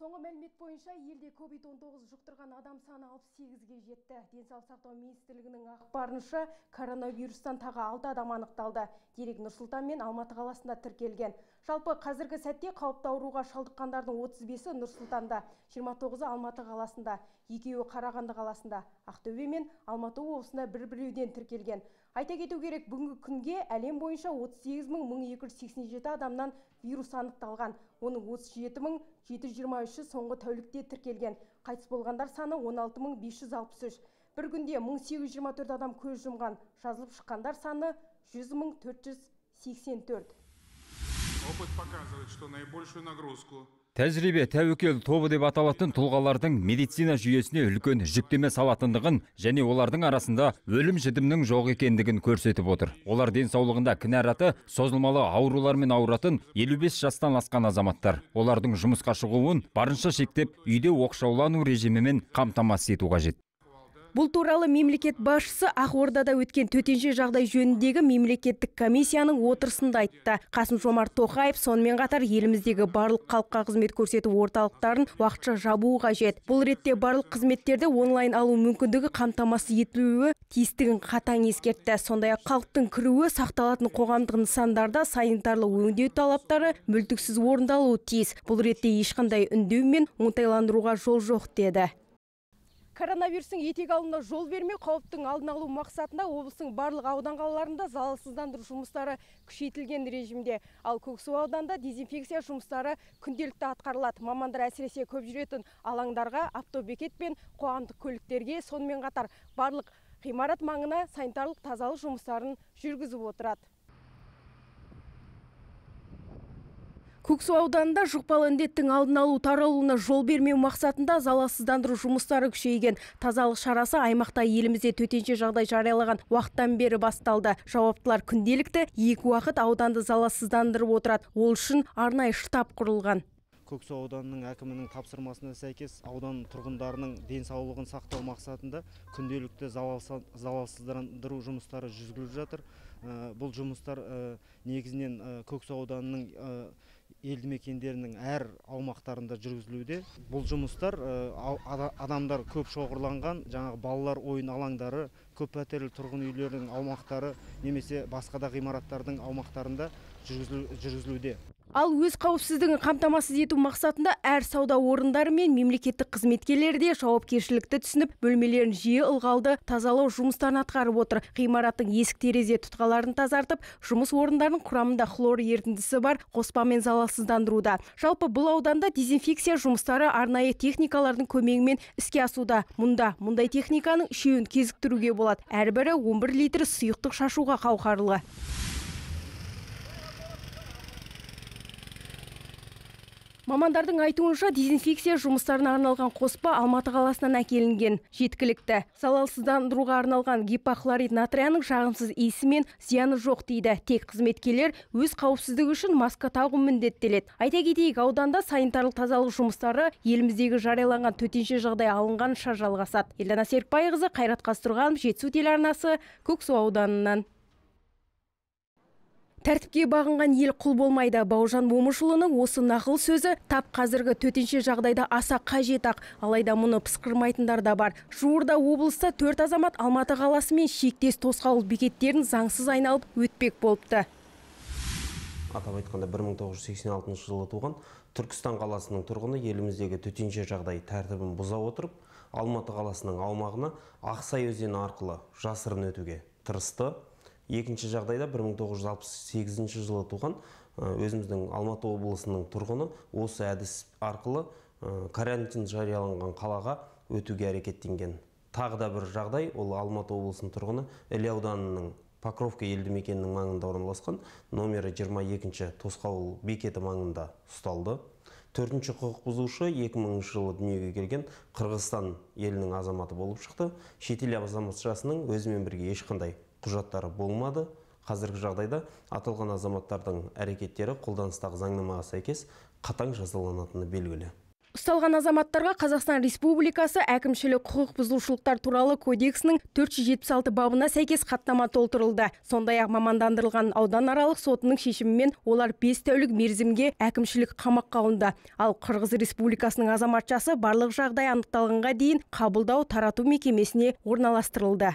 Соңғы мәлімет бойынша елде COVID-19 жұқтырған адам саны 68-ге жетті. Денсаулық сақтау министрлігінің ақпарынша коронавирустан тағы 6 адам анықталды. Дерек Нұрсұлтан мен Алматы қаласында тіркелген. Жалпы қазіргі сәтте қауіпті ауруға шалдыққандардың 35-і Нұрсұлтанда, 29-ы Алматы қаласында, екеуі Қарағанды қаласында ақтөбе мен алматы облысында бір біреуден тіркелген айта кету керек бүгінгі күнге әлем бойынша 38.287 адамнан вирус анықталған оның 37723 үші соңғы тәулікте тіркелген қайтыс болғандар саны 16563 бір күнде 1824 адам көз жұмған жазылып шыққандар саны 100.484 опыт показывает что наибольшую нагрузку тәжірибе тәуекел тобы деп аталатын тұлғалардың медицина жүйесіне үлкен жүктеме салатындығын және олардың арасында өлім жітімнің жоқ екендігін көрсетіп отыр олар денсаулығында кінәраты созылмалы аурулармен ауыратын 55 жастан асқан азаматтар олардың жұмысқа шығуын барынша шектеп үйде оқшаулану режимімен қамтамасыз ету қажет Бұл туралы мемлекет басшысы Ақордада өткен төтенше жағдай жөніндегі мемлекеттік комиссияның отырысында айтты. Қасым Жомарт Тоқаев сонымен қатар еліміздегі барлық халыққа қызмет көрсету орталықтарын уақытша жабуы қажет. Бұл ретте барлық қызметтерді онлайн алу мүмкіндігі қамтамасыз етілуі тиістігін қатаң ескертті. Сондай-ақ халықтың кіруі сақталатын қоғамдық нысандарда санитарлық өңдеу талаптары мүлтіксіз орындалуы тиіс. Бұл ретте ешқандай үндеу мен оңтайландыруға жол жоқ деді коронавирустың етек алуына жол бермей қауіптің алдын алу мақсатында облыстың барлық аудан қалаларында залалсыздандыру жұмыстары күшейтілген режимде ал көксу ауданында дезинфекция жұмыстары күнделікті атқарылады мамандар әсіресе көп жүретін алаңдарға автобекет пен қоғамдық көліктерге сонымен қатар барлық ғимарат маңына санитарлық тазалық жұмыстарын жүргізіп отырады көксу ауданында жұқпалы індеттің алдын алу таралуына жол бермеу мақсатында залалсыздандыру жұмыстары күшейген тазалық шарасы аймақта елімізде төтенше жағдай жариялаған уақыттан бері басталды жауаптылар күнделікті екі уақыт ауданды залалсыздандырып отырады ол үшін арнайы штаб құрылған көксу ауданының әкімінің тапсырмасына сәйкес аудан тұрғындарының денсаулығын сақтау мақсатында күнделікті залалсыздандыру жұмыстары жүргізіліп жатыр э, бұл жұмыстар э, негізінен э, көксу ауданының елді мекендерінің әр аумақтарында жүргізілуде бұл жұмыстар э, адамдар көп шоғырланған жаңағы балалар ойын алаңдары көп пәтерлі тұрғын үйлердің аумақтары немесе басқа да ғимараттардың аумақтарында жүргізілуде ал өз қауіпсіздігін қамтамасыз ету мақсатында әр сауда орындары мен мемлекеттік қызметкерлер де жауапкершілікті түсініп бөлмелерін жиі ылғалды тазалау жұмыстарын атқарып отыр ғимараттың есік терезе тұтқаларын тазартып жұмыс орындарының құрамында хлор ерітіндісі бар қоспамен залалсыздандыруда жалпы бұл ауданда дезинфекция жұмыстары арнайы техникалардың көмегімен іске асуда мұнда мұндай техниканың үшеуін кезіктіруге болады әрбірі 11 литр сұйықтық шашуға қауқарлы мамандардың айтуынша дезинфекция жұмыстарына арналған қоспа алматы қаласынан әкелінген жеткілікті залалсыздандыруға арналған гипохлорид натрияның жағымсыз иісі мен зияны жоқ дейді тек қызметкерлер өз қауіпсіздігі үшін маска тағу міндеттеледі айта кетейік ауданда санитарлық тазалық жұмыстары еліміздегі жарияланған төтенше жағдай алынғанша жалғасады елдана серікбайқызы қайрат қазтұрғанов жетісу телеарнасы көксу ауданынан тәртіпке бағынған ел құл болмайды бауыржан момышұлының осы нақыл сөзі тап қазіргі төтенше жағдайда аса қажет ақ алайда мұны пысқырмайтындар да бар жуырда облыста төрт азамат алматы қаласы мен шектес тосқауыл бекеттерін заңсыз айналып өтпек болыпты атап айтқанда 1986 жылы туған түркістан қаласының тұрғыны еліміздегі төтенше жағдай тәртібін бұза отырып алматы қаласының аумағына ақсай өзені арқылы жасырын өтуге тырысты екінші жағдайда 1968 жылы туған өзіміздің Алматы облысының тұрғыны осы әдіс арқылы карантин жарияланған қалаға өтуге әрекеттенген тағы да бір жағдай ол Алматы облысының тұрғыны іле ауданының Покровка елді мекенінің маңында орналасқан номері 22 тосқауыл бекеті маңында ұсталды төртінші құқық бұзушы 2000 жылы дүниеге келген қырғызстан елінің азаматы болып шықты шетел азаматшасының өзімен бірге ешқандай құжаттары болмады қазіргі жағдайда аталған азаматтардың әрекеттері қолданыстағы заңнамаға сәйкес қатаң жазаланатыны белгілі ұсталған азаматтарға қазақстан республикасы әкімшілік құқық бұзушылықтар туралы кодексінің 476 бабына сәйкес хаттама толтырылды сондай ақ мамандандырылған ауданаралық сотының шешімімен олар 5 тәулік мерзімге әкімшілік қамаққа алынды ал қырғыз республикасының азаматшасы барлық жағдай анықталғанға дейін қабылдау тарату мекемесіне орналастырылды